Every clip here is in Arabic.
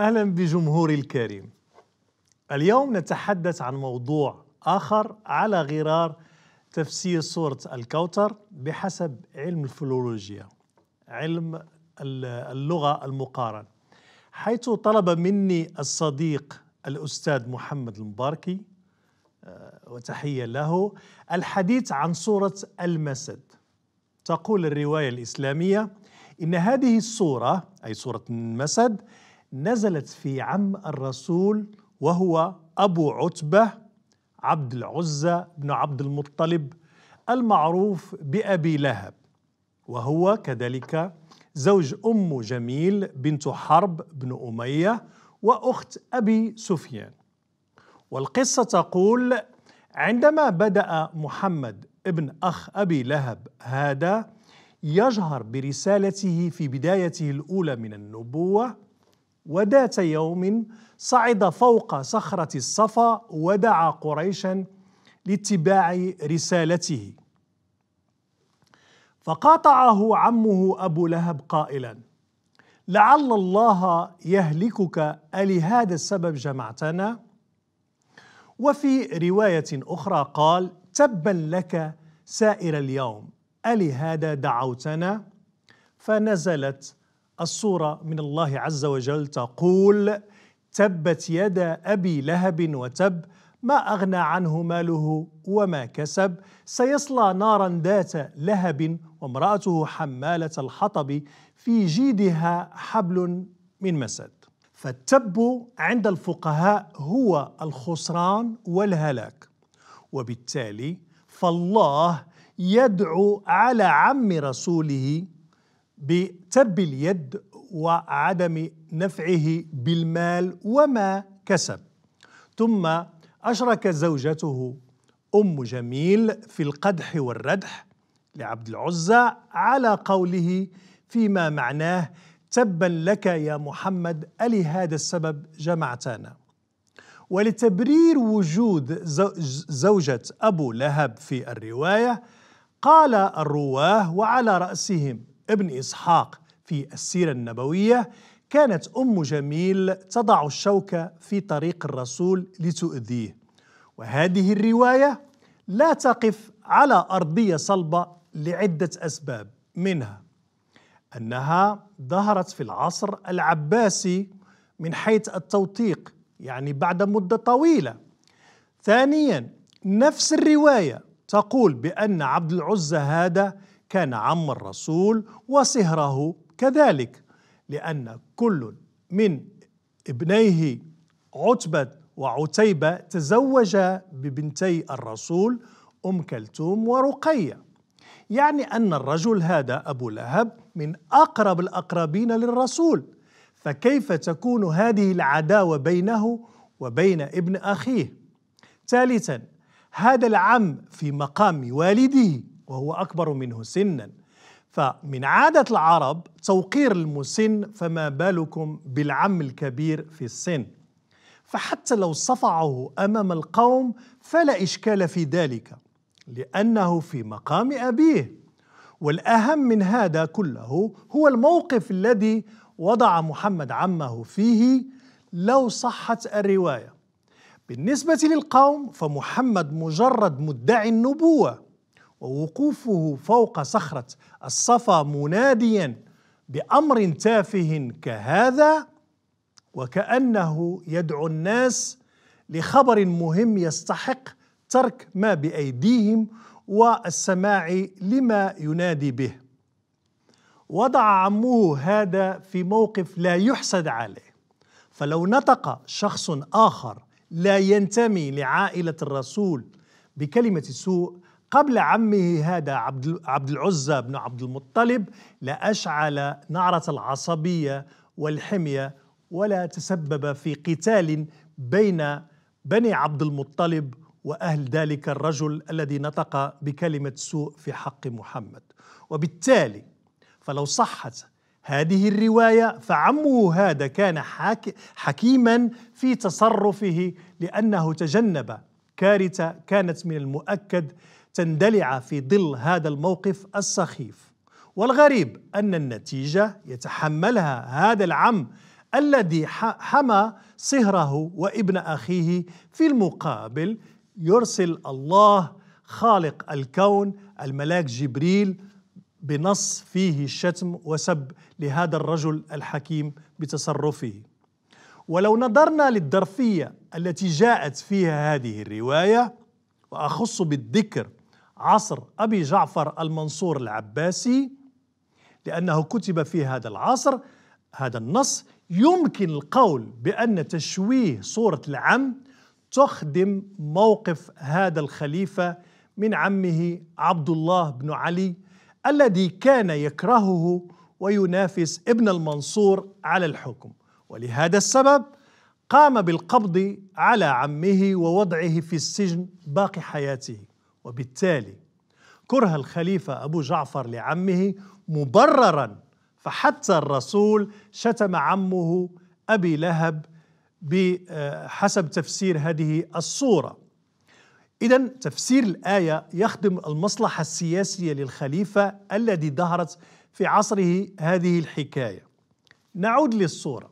اهلا بجمهوري الكريم. اليوم نتحدث عن موضوع اخر على غرار تفسير سوره الكوثر بحسب علم الفلولوجيا علم اللغه المقارن حيث طلب مني الصديق الاستاذ محمد المباركي آه، وتحيه له الحديث عن سوره المسد. تقول الروايه الاسلاميه ان هذه السوره اي سوره المسد نزلت في عم الرسول وهو أبو عتبة عبد العزة بن عبد المطلب المعروف بأبي لهب وهو كذلك زوج أم جميل بنت حرب بن أمية وأخت أبي سفيان والقصة تقول عندما بدأ محمد ابن أخ أبي لهب هذا يجهر برسالته في بدايته الأولى من النبوة وذات يوم صعد فوق صخرة الصفا ودعا قريشا لاتباع رسالته فقاطعه عمه أبو لهب قائلا لعل الله يهلكك ألهذا السبب جمعتنا وفي رواية أخرى قال تبا لك سائر اليوم ألهذا دعوتنا فنزلت الصورة من الله عز وجل تقول تبت يدا أبي لهب وتب ما أغنى عنه ماله وما كسب سيصلى نارا ذات لهب وامرأته حمالة الحطب في جيدها حبل من مسد فالتب عند الفقهاء هو الخسران والهلاك وبالتالي فالله يدعو على عم رسوله بتب اليد وعدم نفعه بالمال وما كسب ثم أشرك زوجته أم جميل في القدح والردح لعبد العزى على قوله فيما معناه تبا لك يا محمد ألهذا السبب جمعتنا ولتبرير وجود زوجة أبو لهب في الرواية قال الرواه وعلى رأسهم ابن إسحاق في السيرة النبوية كانت أم جميل تضع الشوكة في طريق الرسول لتؤذيه وهذه الرواية لا تقف على أرضية صلبة لعدة أسباب منها أنها ظهرت في العصر العباسي من حيث التوثيق يعني بعد مدة طويلة ثانيا نفس الرواية تقول بأن عبد العزة هذا كان عم الرسول وصهره كذلك لأن كل من ابنيه عتبة وعتيبة تزوج ببنتي الرسول أم كلثوم ورقية يعني أن الرجل هذا أبو لهب من أقرب الأقربين للرسول فكيف تكون هذه العداوة بينه وبين ابن أخيه ثالثا هذا العم في مقام والده وهو أكبر منه سنا فمن عادة العرب توقير المسن فما بالكم بالعم الكبير في السن فحتى لو صفعه أمام القوم فلا إشكال في ذلك لأنه في مقام أبيه والأهم من هذا كله هو الموقف الذي وضع محمد عمه فيه لو صحت الرواية بالنسبة للقوم فمحمد مجرد مدعي النبوة ووقوفه فوق صخرة الصفا مناديا بأمر تافه كهذا وكأنه يدعو الناس لخبر مهم يستحق ترك ما بأيديهم والسماع لما ينادي به وضع عمه هذا في موقف لا يحسد عليه فلو نطق شخص آخر لا ينتمي لعائلة الرسول بكلمة سوء قبل عمه هذا عبد عبد العزى بن عبد المطلب لأشعل نعرة العصبية والحمية ولا تسبب في قتال بين بني عبد المطلب وأهل ذلك الرجل الذي نطق بكلمة سوء في حق محمد وبالتالي فلو صحت هذه الرواية فعمه هذا كان حكيما في تصرفه لأنه تجنب كارثة كانت من المؤكد تندلع في ظل هذا الموقف السخيف والغريب أن النتيجة يتحملها هذا العم الذي حمى صهره وابن أخيه في المقابل يرسل الله خالق الكون الملاك جبريل بنص فيه الشتم وسب لهذا الرجل الحكيم بتصرفه ولو نظرنا للظرفيه التي جاءت فيها هذه الروايه واخص بالذكر عصر أبي جعفر المنصور العباسي لأنه كتب في هذا العصر هذا النص يمكن القول بأن تشويه صورة العم تخدم موقف هذا الخليفة من عمه عبد الله بن علي الذي كان يكرهه وينافس ابن المنصور على الحكم ولهذا السبب قام بالقبض على عمه ووضعه في السجن باقي حياته وبالتالي كره الخليفة أبو جعفر لعمه مبررا فحتى الرسول شتم عمه أبي لهب بحسب آه، تفسير هذه الصورة إذا تفسير الآية يخدم المصلحة السياسية للخليفة الذي ظهرت في عصره هذه الحكاية نعود للصورة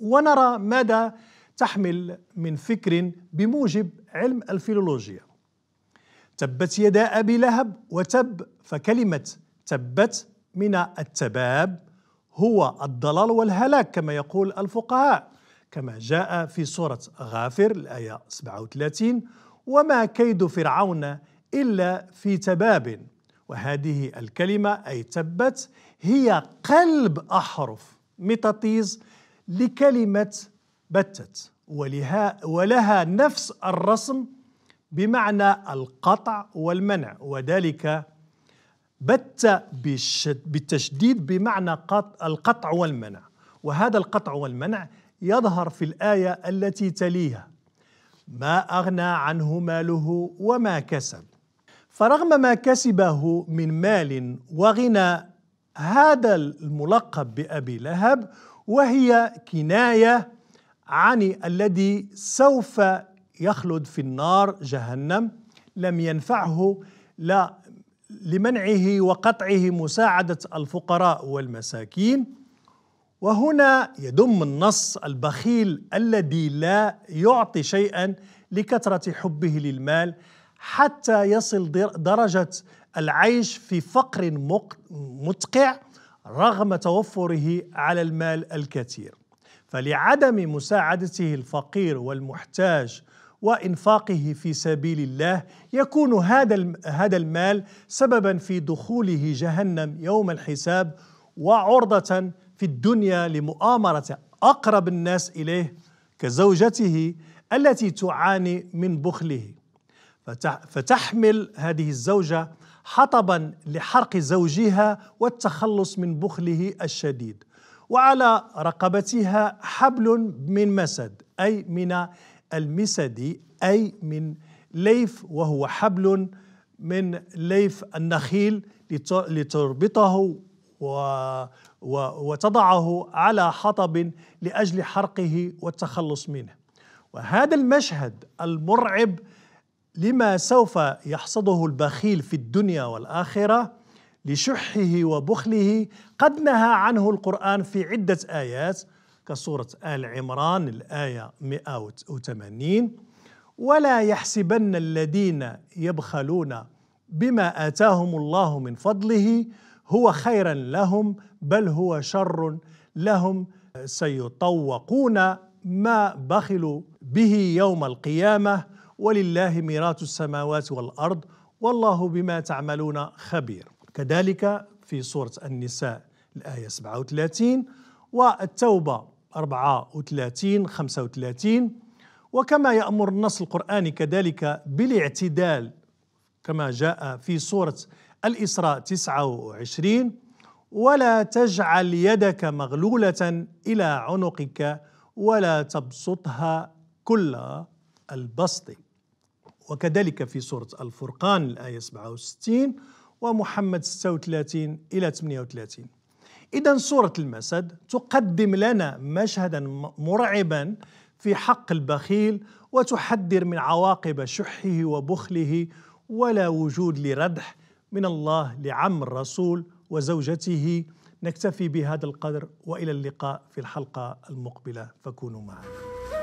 ونرى ماذا تحمل من فكر بموجب علم الفيلولوجيا تبت يدا أبي لهب وتب فكلمة تبت من التباب هو الضلال والهلاك كما يقول الفقهاء كما جاء في سورة غافر الآية 37 وما كيد فرعون إلا في تباب وهذه الكلمة أي تبت هي قلب أحرف متطيز لكلمة بتت ولها, ولها نفس الرسم بمعنى القطع والمنع وذلك بت بالتشديد بمعنى القطع والمنع وهذا القطع والمنع يظهر في الآية التي تليها ما أغنى عنه ماله وما كسب فرغم ما كسبه من مال وغنى هذا الملقب بأبي لهب وهي كناية عن الذي سوف يخلد في النار جهنم لم ينفعه لا لمنعه وقطعه مساعدة الفقراء والمساكين وهنا يدم النص البخيل الذي لا يعطي شيئا لكثرة حبه للمال حتى يصل درجة العيش في فقر متقع رغم توفره على المال الكثير فلعدم مساعدته الفقير والمحتاج وانفاقه في سبيل الله يكون هذا هذا المال سببا في دخوله جهنم يوم الحساب وعرضه في الدنيا لمؤامره اقرب الناس اليه كزوجته التي تعاني من بخله فتحمل هذه الزوجه حطبا لحرق زوجها والتخلص من بخله الشديد وعلى رقبتها حبل من مسد اي من المسدي أي من ليف وهو حبل من ليف النخيل لتربطه و وتضعه على حطب لأجل حرقه والتخلص منه وهذا المشهد المرعب لما سوف يحصده البخيل في الدنيا والآخرة لشحه وبخله قد نهى عنه القرآن في عدة آيات كسورة آل عمران الآية 180 ولا يحسبن الذين يبخلون بما آتاهم الله من فضله هو خيرا لهم بل هو شر لهم سيطوقون ما بخلوا به يوم القيامة ولله ميراث السماوات والأرض والله بما تعملون خبير كذلك في سورة النساء الآية 37 والتوبة 34 35 وكما يأمر النص القرآني كذلك بالاعتدال كما جاء في سورة الإسراء 29 ولا تجعل يدك مغلولة إلى عنقك ولا تبسطها كل البسط وكذلك في سورة الفرقان الآية 67 ومحمد 36 إلى 38 إذا سورة المسد تقدم لنا مشهدا مرعبا في حق البخيل وتحذر من عواقب شحه وبخله ولا وجود لردح من الله لعم الرسول وزوجته نكتفي بهذا القدر والى اللقاء في الحلقه المقبله فكونوا معنا